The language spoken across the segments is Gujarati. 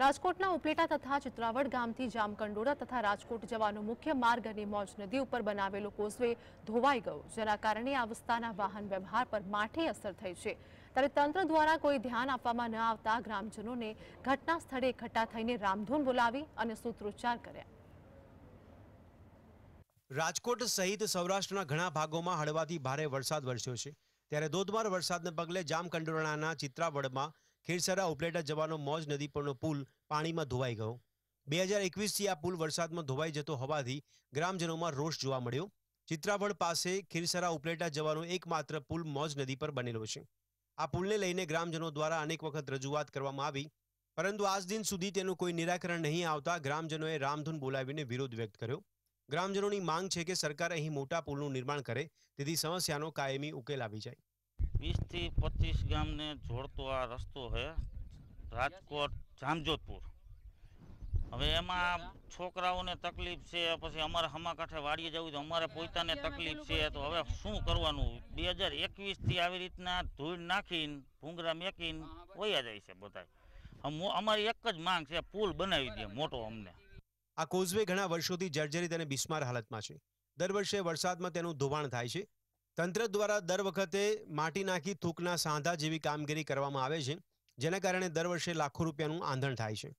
રાજકોટના ઉપલેટા તથા ચિત્રાવડ ગામથી જામકંડોળા તથા રાજકોટ જવાનો મુખ્ય માર્ગ અને મોજ નદી ઉપર બનાવેલો કોઝવે ધોવાઈ ગયો જેના કારણે આ વિસ્તારના વાહન વ્યવહાર પર માઠી અસર થઈ છે ત્યારે તંત્ર દ્વારા કોઈ ધ્યાન આપવામાં ન આવતા ગ્રામજનોને ઘટના સ્થળે એકઠા થઈને રામધૂન બોલાવી અને સૂત્રોચ્ચાર કર્યા રાજકોટ સહિત સૌરાષ્ટ્રના ઘણા ભાગોમાં હળવાથી ભારે વરસાદ વરસ્યો છે ત્યારે ધોધમાર વરસાદને પગલે જામકંડોરણાના ચિત્રાવડમાં ખીરસરા ઉપલેટા જવાનો મોજ નદી પરનો પુલ પાણીમાં ધોવાઈ ગયો બે હજાર એકવીસથી આ પુલ વરસાદમાં ધોવાઈ જતો હોવાથી ગ્રામજનોમાં રોષ જોવા મળ્યો ચિત્રાવડ પાસે ખીરસરા ઉપલેટા જવાનો એકમાત્ર પુલ મોજ નદી પર બનેલો છે આ પુલને લઈને ગ્રામજનો દ્વારા અનેક વખત રજૂઆત કરવામાં આવી પરંતુ આજ દિન સુધી તેનું કોઈ નિરાકરણ નહીં આવતા ગ્રામજનોએ રામધૂન બોલાવીને વિરોધ વ્યક્ત કર્યો ગ્રામજનોની માંગ છે કે સરકાર અહીં મોટા પુલનું નિર્માણ કરે તેથી સમસ્યાનો કાયમી ઉકેલ આવી જાય વીસથી પચીસ ગામને જોડતો આ રસ્તો છે રાજકોટ જામજોધપુર હવે એમાં છોકરાઓને તકલીફ છે પછી અમારે હમાકાંઠે કાંઠે વાડીએ જવું તો અમારે પોતાને તકલીફ છે તો હવે શું કરવાનું બે હજાર એકવીસથી આવી રીતના ધૂળ નાખીને ભૂંગરા મેકીને વયા જાય છે બધા અમારી એક જ માંગ છે પુલ બનાવી દે મોટો અમને આ કોઝવે ઘણા વર્ષોથી જર્જરિત અને બિસ્માર હાલતમાં છે દર વર્ષે વરસાદમાં તેનું ધોવાણ થાય છે તંત્ર દ્વારા દર વખતે માટી નાખી થૂકના સાંધા જેવી કામગીરી કરવામાં આવે છે જેના કારણે દર વર્ષે લાખો રૂપિયાનું આંધણ થાય છે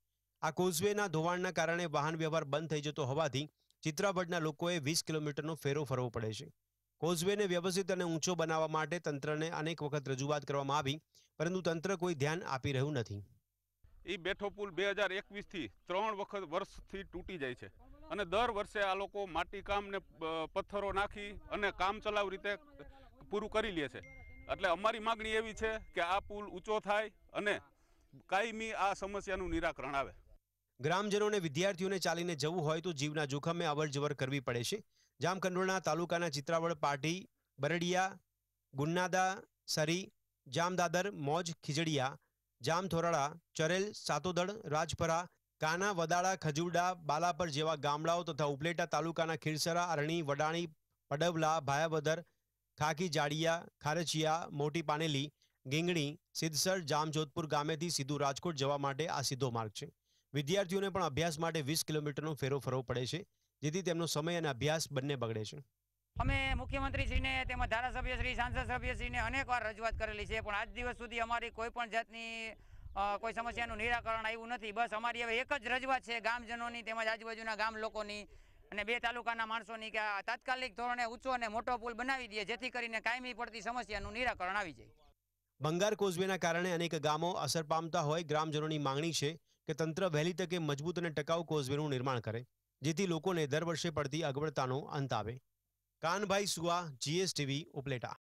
આ કોઝવેના ધોવાણના કારણે વાહન વ્યવહાર બંધ થઈ જતો હોવાથી ચિત્રાભટના લોકોએ વીસ કિલોમીટરનો ફેરો ફરવો પડે છે કોઝવેને વ્યવસ્થિત અને ઊંચો બનાવવા માટે તંત્રને અનેક વખત રજૂઆત કરવામાં આવી પરંતુ તંત્ર કોઈ ધ્યાન આપી રહ્યું નથી એ બેઠો પુલ બે હજાર એકવીસથી ત્રણ વખત વર્ષથી તૂટી જાય છે અને દર વર્ષે આ લોકો માટીકામ ને પથ્થરો નાખી અને કામ ચલાવ રીતે પૂરું કરી લે છે એટલે અમારી માગણી એવી છે કે આ પુલ ઊંચો થાય અને કાયમી આ સમસ્યાનું નિરાકરણ આવે ગ્રામજનોને વિદ્યાર્થીઓને ચાલીને જવું હોય તો જીવના જોખમે અવરજવર કરવી પડે છે જામકંડોળના તાલુકાના ચિત્રાવળ પાટી બરડિયા ગુન્નાદા સરી જામદાદર મોજ ખીજડીયા જામથોરાળા ચરેલ સાતોદળ રાજપરા કાના વદાળા ખજુરડા બાલાપર જેવા ગામડાઓ તથા ઉપલેટા તાલુકાના ખીરસરા અરણી વડાણી પડવલા ભાયાવદર ખાકી જાડિયા ખારચિયા મોટી પાનેલી ગીંગણી સિદ્ધસર જામજોધપુર ગામેથી સીધું રાજકોટ જવા માટે આ સીધો માર્ગ છે વિદ્યાર્થીઓને પણ અભ્યાસ માટે વીસ કિલોમીટરનો ફેરો ફરવો પડે છે જેથી તેમનો સમય અને અભ્યાસ બંને બગડે છે અમે મુખ્યમંત્રીશ્રીને તેમજ ધારાસભ્યશ્રી સાંસદશ્રીને અનેકવાર રજૂઆત કરેલી છે પણ આજ દિવસ સુધી અમારી કોઈ પણ જાતની કોઈ સમસ્યાનું નિરાકરણ આવ્યું નથી બસ અમારી હવે એક જ રજૂઆત છે ગામજનોની તેમજ આજુબાજુના ગામ લોકોની અને બે તાલુકાના માણસોની કે આ તાત્કાલિક ધોરણે ઊંચો અને મોટો પુલ બનાવી દે જેથી કરીને કાયમી પડતી સમસ્યાનું નિરાકરણ આવી જાય બંગાર કોઝવેના કારણે અનેક ગામો અસર પામતા હોય ગ્રામજનોની માંગણી છે કે તંત્ર વહેલી તકે મજબૂત અને ટકાઉ કોઝવેનું નિર્માણ કરે જેથી લોકોને દર વર્ષે પડતી અગવડતાનો અંત આવે કાનભાઈ સુવા જીએસટીવી ઉપલેટા